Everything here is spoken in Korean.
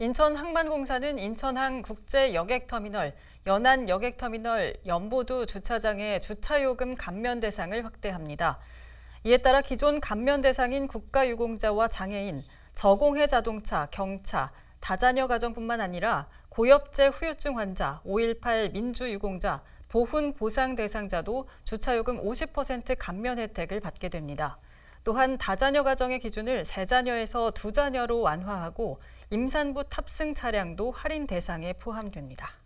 인천항만공사는 인천항 국제여객터미널, 연안여객터미널 연보두 주차장의 주차요금 감면 대상을 확대합니다. 이에 따라 기존 감면 대상인 국가유공자와 장애인, 저공해 자동차, 경차, 다자녀 가정뿐만 아니라 고엽제 후유증 환자, 5.18 민주유공자, 보훈 보상 대상자도 주차요금 50% 감면 혜택을 받게 됩니다. 또한 다자녀 가정의 기준을 세자녀에서 두자녀로 완화하고 임산부 탑승 차량도 할인 대상에 포함됩니다.